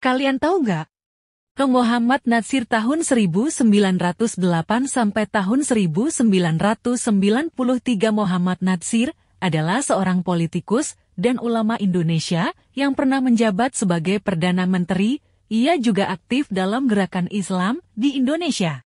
Kalian tahu nggak? Muhammad Nasir tahun 1908 sampai tahun 1993 Muhammad Nasir adalah seorang politikus dan ulama Indonesia yang pernah menjabat sebagai Perdana Menteri. Ia juga aktif dalam gerakan Islam di Indonesia.